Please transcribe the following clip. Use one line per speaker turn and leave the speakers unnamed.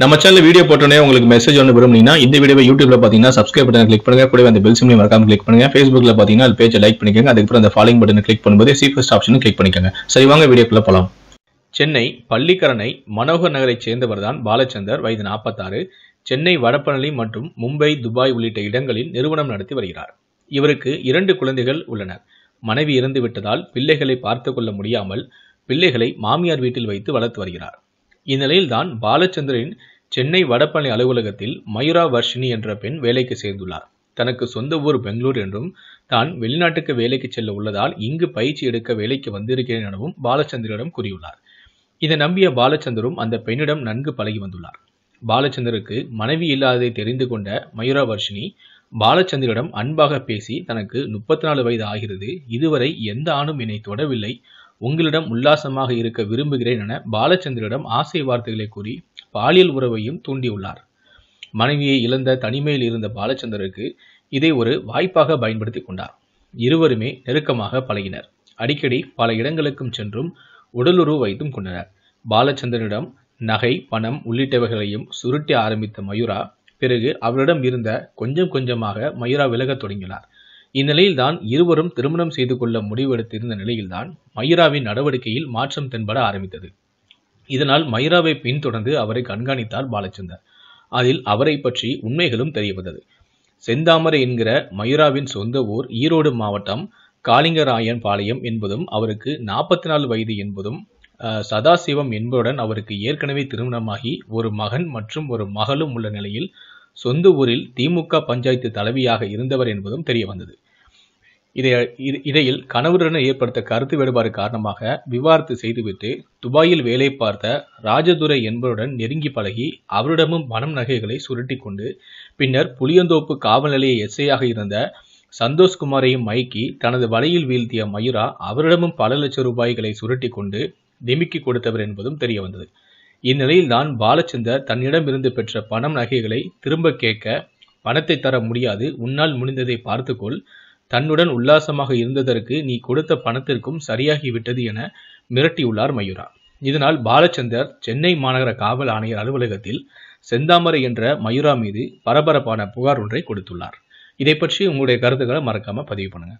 நம்ம channel video போட்டோன்னே உங்களுக்கு மெசேஜ் ஒன்று விரும்புனீங்கன்னா இந்த வீடியோ யூடியூப்ல பார்த்தீங்கன்னா சப்ஸ்கிரைப் பட்டன் கிளிக் பண்ணுங்க கூட அந்த பெல் சிம்லையும் மறக்காம கிளிக் பண்ணுங்க ஃபேஸ்புக்ல பார்த்தீங்கன்னா அது பேஜை லைக் பண்ணிக்கோங்க அதுக்கப்புறம் அந்த ஃபாலோயிங் பட்டன் கிளிக் பண்ணும்போது சீஃபஸ்ட் ஆப்ஷனும் கிளிக் பண்ணிக்கோங்க சரி வாங்க வீடியோக்குள்ள போலாம் சென்னை பள்ளிக்கரணை மனோகர் நகரைச் சேர்ந்தவர் தான் பாலச்சந்தர் வயது நாற்பத்தாறு சென்னை வடபழனி மற்றும் மும்பை துபாய் உள்ளிட்ட இடங்களில் நிறுவனம் நடத்தி வருகிறார் இவருக்கு இரண்டு குழந்தைகள் உள்ளனர் மனைவி இறந்து விட்டதால் பிள்ளைகளை பார்த்து கொள்ள முடியாமல் பிள்ளைகளை மாமியார் வீட்டில் வைத்து வளர்த்து வருகிறார் இந்நிலையில்தான் பாலச்சந்திரன் சென்னை வடபழனி அலுவலகத்தில் மயூரா வர்ஷினி என்ற பெண் வேலைக்கு சேர்ந்துள்ளார் தனக்கு சொந்த ஊர் பெங்களூர் என்றும் தான் வெளிநாட்டுக்கு வேலைக்கு செல்ல உள்ளதால் இங்கு பயிற்சி எடுக்க வேலைக்கு வந்திருக்கிறேன் எனவும் பாலச்சந்திரிடம் கூறியுள்ளார் இதை நம்பிய பாலச்சந்தரும் அந்த பெண்ணிடம் நன்கு பழகி வந்துள்ளார் பாலச்சந்தருக்கு மனைவி இல்லாததை தெரிந்து கொண்ட மயூரா வர்ஷினி பாலச்சந்திரிடம் அன்பாக பேசி தனக்கு முப்பத்தி நாலு வயது ஆகிறது இதுவரை எந்த ஆணும் என்னை தொடவில்லை உங்களிடம் உல்லாசமாக இருக்க விரும்புகிறேன் என பாலச்சந்திரிடம் ஆசை வார்த்தைகளை கூறி பாலியல் உறவையும் தூண்டியுள்ளார் மனைவியை இழந்த தனிமையில் இருந்த பாலச்சந்தருக்கு இதை ஒரு வாய்ப்பாக பயன்படுத்தி கொண்டார் இருவருமே நெருக்கமாக பழகினர் அடிக்கடி பல இடங்களுக்கும் சென்றும் உடலுறவு வைத்தும் கொண்டனர் பாலச்சந்திரனிடம் நகை பணம் உள்ளிட்டவைகளையும் சுருட்டி ஆரம்பித்த மயூரா பிறகு அவரிடம் இருந்த கொஞ்சம் கொஞ்சமாக மயூரா விலகத் தொடங்கினார் இந்நிலையில்தான் இருவரும் திருமணம் செய்து கொள்ள முடிவெடுத்திருந்த நிலையில்தான் மயூராவின் நடவடிக்கையில் மாற்றம் தென்பட ஆரம்பித்தது இதனால் மயூராவை பின்தொடர்ந்து அவரை கண்காணித்தார் பாலச்சந்தர் அதில் அவரை பற்றி உண்மைகளும் தெரியவந்தது செந்தாமரை என்கிற மயூராவின் சொந்த ஊர் ஈரோடு மாவட்டம் காளிங்கராயன் பாளையம் என்பதும் அவருக்கு நாற்பத்தி நாலு வயது என்பதும் சதாசிவம் என்பதுடன் அவருக்கு ஏற்கனவே திருமணமாகி ஒரு மகன் மற்றும் ஒரு மகளும் உள்ள நிலையில் சொந்த ஊரில் திமுக பஞ்சாயத்து தலைவியாக இருந்தவர் என்பதும் தெரிய வந்தது இடையில் கணவருடன் ஏற்படுத்த கருத்து வேறுபாடு காரணமாக விவாதத்து செய்துவிட்டு துபாயில் வேலை பார்த்த ராஜதுரை என்பவருடன் நெருங்கி பழகி அவரிடமும் மனம் நகைகளை சுருட்டி கொண்டு பின்னர் புளியந்தோப்பு காவல் நிலைய எஸ்ஐயாக இருந்த சந்தோஷ்குமாரையும் மயக்கி தனது வலையில் வீழ்த்திய மயூரா அவரிடமும் பல லட்சம் ரூபாய்களை சுருட்டி கொண்டு நிமிக்கி கொடுத்தவர் என்பதும் தெரிய வந்தது இந்நிலையில்தான் பாலச்சந்தர் தன்னிடமிருந்து பெற்ற பணம் நகைகளை திரும்ப கேட்க பணத்தை தர முடியாது உன்னால் முடிந்ததை பார்த்துக்கொள் தன்னுடன் உல்லாசமாக இருந்ததற்கு நீ கொடுத்த பணத்திற்கும் சரியாகிவிட்டது என மிரட்டியுள்ளார் மயூரா இதனால் பாலச்சந்தர் சென்னை மாநகர காவல் ஆணையர் அலுவலகத்தில் செந்தாமரை என்ற மயூரா மீது பரபரப்பான புகார் ஒன்றை கொடுத்துள்ளார் இதை பற்றி உங்களுடைய கருத்துக்களை மறக்காம பதிவு பண்ணுங்க